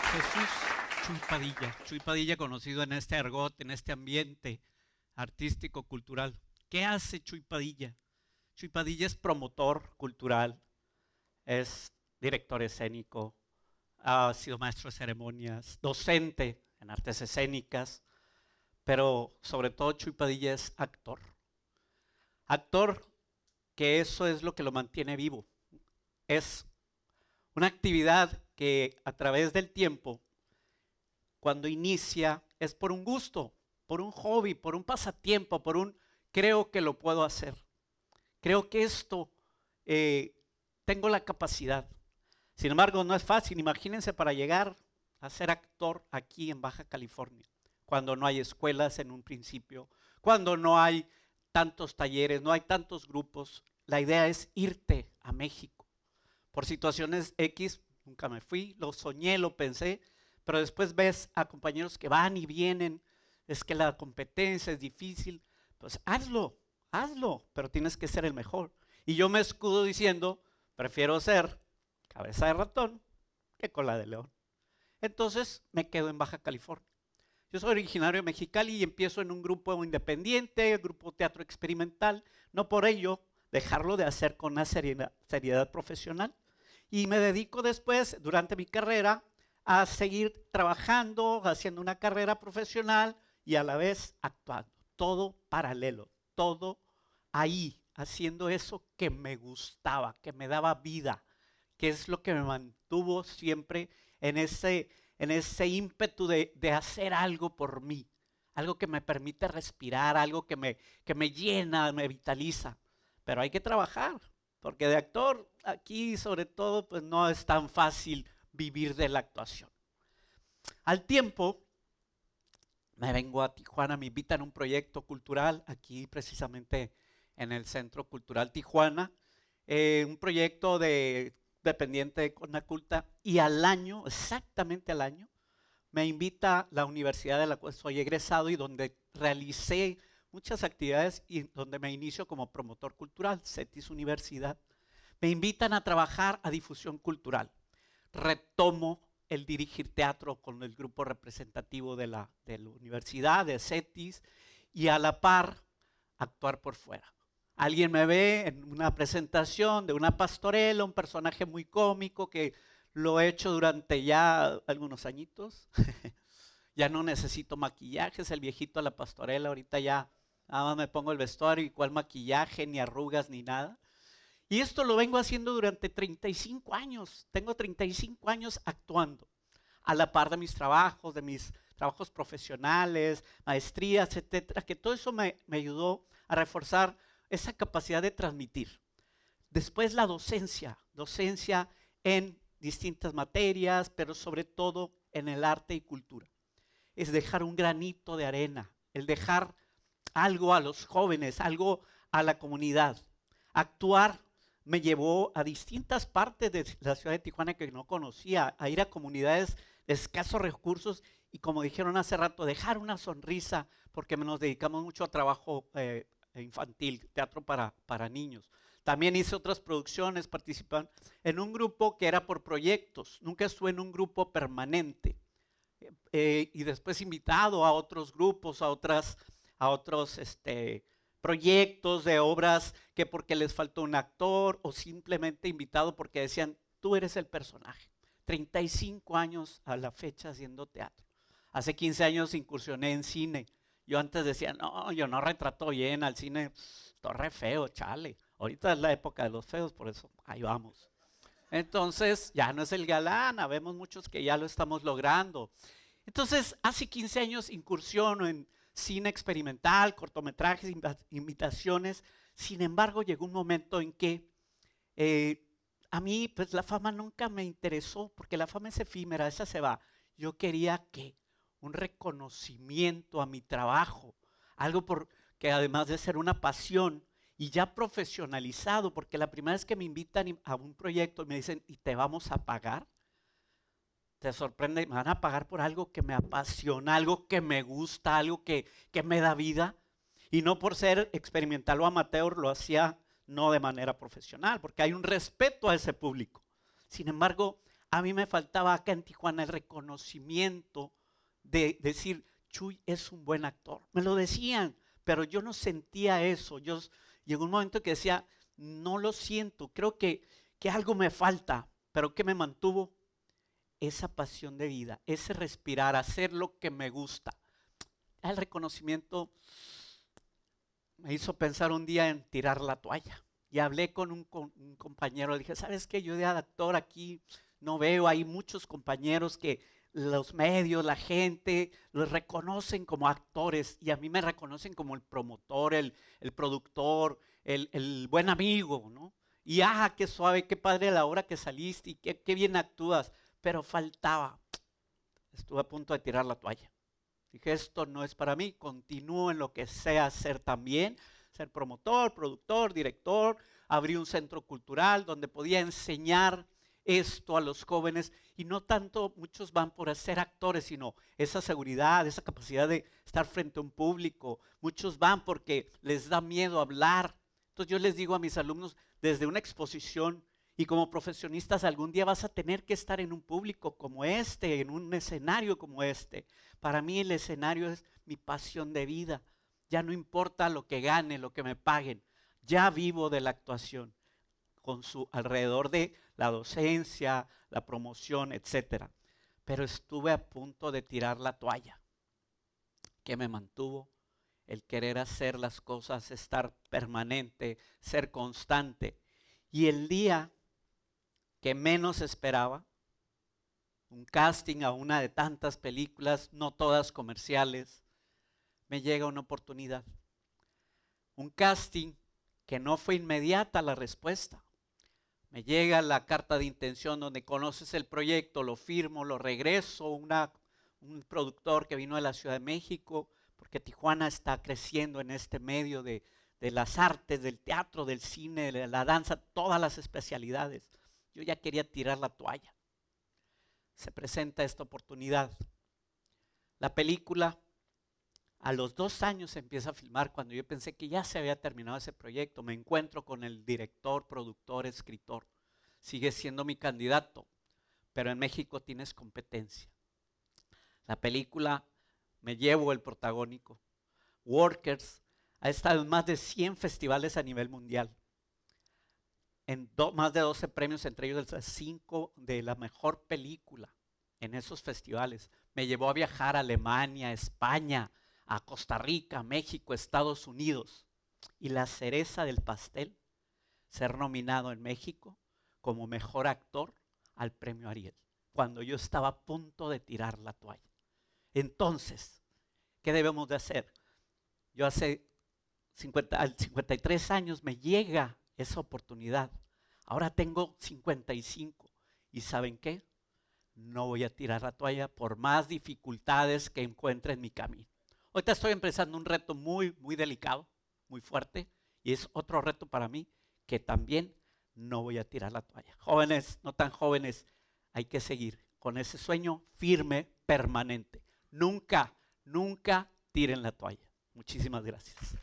Jesús Chuy Padilla. Padilla conocido en este argot, en este ambiente artístico, cultural. ¿Qué hace Chuy Padilla? Chuy Padilla es promotor cultural, es director escénico, ha sido maestro de ceremonias, docente en artes escénicas, pero sobre todo Chuy Padilla es actor. Actor que eso es lo que lo mantiene vivo. Es una actividad que a través del tiempo, cuando inicia, es por un gusto, por un hobby, por un pasatiempo, por un creo que lo puedo hacer. Creo que esto eh, tengo la capacidad. Sin embargo, no es fácil. Imagínense para llegar a ser actor aquí en Baja California, cuando no hay escuelas en un principio, cuando no hay tantos talleres, no hay tantos grupos. La idea es irte a México. Por situaciones X nunca me fui, lo soñé, lo pensé, pero después ves a compañeros que van y vienen, es que la competencia es difícil, pues hazlo, hazlo, pero tienes que ser el mejor. Y yo me escudo diciendo, prefiero ser cabeza de ratón que cola de león. Entonces me quedo en Baja California. Yo soy originario de Mexicali y empiezo en un grupo independiente, el grupo teatro experimental, no por ello dejarlo de hacer con una seriedad profesional y me dedico después, durante mi carrera, a seguir trabajando, haciendo una carrera profesional y a la vez actuando. Todo paralelo, todo ahí, haciendo eso que me gustaba, que me daba vida, que es lo que me mantuvo siempre en ese, en ese ímpetu de, de hacer algo por mí, algo que me permite respirar, algo que me, que me llena, me vitaliza. Pero hay que trabajar, porque de actor aquí sobre todo, pues no es tan fácil vivir de la actuación. Al tiempo, me vengo a Tijuana, me invitan a un proyecto cultural, aquí precisamente en el Centro Cultural Tijuana, eh, un proyecto de dependiente de Conaculta, y al año, exactamente al año, me invita la universidad de la cual soy egresado y donde realicé muchas actividades y donde me inicio como promotor cultural, CETIS Universidad me invitan a trabajar a difusión cultural. Retomo el dirigir teatro con el grupo representativo de la, universidad, de CETIS, y a la par actuar por fuera. Alguien me ve en una presentación de una pastorela, un personaje muy cómico que lo he hecho durante ya algunos añitos. ya no necesito maquillajes, el viejito a la pastorela, ahorita ya nada más me pongo el vestuario y cuál maquillaje, ni arrugas, ni nada. Y esto lo vengo haciendo durante 35 años. Tengo 35 años actuando a la par de mis trabajos, de mis trabajos profesionales, maestrías, etcétera, que todo eso me, me ayudó a reforzar esa capacidad de transmitir. Después la docencia, docencia en distintas materias, pero sobre todo en el arte y cultura. Es dejar un granito de arena, el dejar algo a los jóvenes, algo a la comunidad, actuar me llevó a distintas partes de la ciudad de Tijuana que no conocía, a ir a comunidades de escasos recursos y como dijeron hace rato, dejar una sonrisa, porque nos dedicamos mucho a trabajo eh, infantil, teatro para, para niños. También hice otras producciones, participé en un grupo que era por proyectos, nunca estuve en un grupo permanente. Eh, y después invitado a otros grupos, a otras, a otros este, proyectos de obras que porque les faltó un actor o simplemente invitado porque decían, tú eres el personaje. 35 años a la fecha haciendo teatro. Hace 15 años incursioné en cine. Yo antes decía, no, yo no retrato bien al cine, torre feo, chale. Ahorita es la época de los feos, por eso ahí vamos. Entonces, ya no es el galán, vemos muchos que ya lo estamos logrando. Entonces, hace 15 años incursiono en cine experimental, cortometrajes, imitaciones. Sin embargo, llegó un momento en que eh, a mí pues, la fama nunca me interesó, porque la fama es efímera, esa se va. Yo quería que un reconocimiento a mi trabajo, algo por, que además de ser una pasión y ya profesionalizado, porque la primera vez que me invitan a un proyecto y me dicen, ¿y te vamos a pagar? te sorprende, me van a pagar por algo que me apasiona, algo que me gusta, algo que, me da vida. Y no por ser experimental o amateur lo hacía no de manera profesional, porque hay un respeto a ese público. Sin embargo, a mí me faltaba acá en Tijuana el reconocimiento de decir, Chuy es un buen actor. Me lo decían, pero yo no sentía eso. Yo llegó un momento que decía, no lo siento, creo que, que algo me falta, pero que me mantuvo esa pasión de vida, ese respirar, hacer lo que me gusta. El reconocimiento me hizo pensar un día en tirar la toalla. Y hablé con un, compañero, le dije, ¿sabes qué? Yo de adaptor aquí no veo, hay muchos compañeros que los medios, la gente, los reconocen como actores y a mí me reconocen como el promotor, el, productor, el, buen amigo, ¿no? Y ah, qué suave, qué padre la hora que saliste y qué bien actúas pero faltaba. Estuve a punto de tirar la toalla. Dije, esto no es para mí, continúo en lo que sé hacer también, ser promotor, productor, director, abrí un centro cultural donde podía enseñar esto a los jóvenes y no tanto muchos van por hacer actores, sino esa seguridad, esa capacidad de estar frente a un público. Muchos van porque les da miedo hablar. Entonces yo les digo a mis alumnos, desde una exposición y como profesionistas algún día vas a tener que estar en un público como este, en un escenario como este. Para mí el escenario es mi pasión de vida. Ya no importa lo que gane, lo que me paguen. Ya vivo de la actuación con su alrededor de la docencia, la promoción, etcétera. Pero estuve a punto de tirar la toalla. que me mantuvo? El querer hacer las cosas, estar permanente, ser constante. Y el día que menos esperaba. Un casting a una de tantas películas, no todas comerciales. Me llega una oportunidad. Un casting que no fue inmediata la respuesta. Me llega la carta de intención donde conoces el proyecto, lo firmo, lo regreso. un productor que vino de la Ciudad de México, porque Tijuana está creciendo en este medio de, de las artes, del teatro, del cine, de la danza, todas las especialidades. Yo ya quería tirar la toalla. Se presenta esta oportunidad. La película a los dos años empieza a filmar cuando yo pensé que ya se había terminado ese proyecto. Me encuentro con el director, productor, escritor. Sigue siendo mi candidato, pero en México tienes competencia. La película me llevo el protagónico. Workers ha estado en más de 100 festivales a nivel mundial en más de 12 premios, entre ellos 5 de la mejor película en esos festivales. Me llevó a viajar a Alemania, España, a Costa Rica, México, Estados Unidos. Y la cereza del pastel, ser nominado en México como mejor actor al premio Ariel, cuando yo estaba a punto de tirar la toalla. Entonces, ¿qué debemos de hacer? Yo hace 50, al 53 años me llega esa oportunidad. Ahora tengo 55 y ¿saben qué? No voy a tirar la toalla por más dificultades que encuentre en mi camino. Ahorita estoy empezando un reto muy, muy delicado, muy fuerte, y es otro reto para mí que también no voy a tirar la toalla. Jóvenes, no tan jóvenes, hay que seguir con ese sueño firme, permanente. Nunca, nunca tiren la toalla. Muchísimas gracias.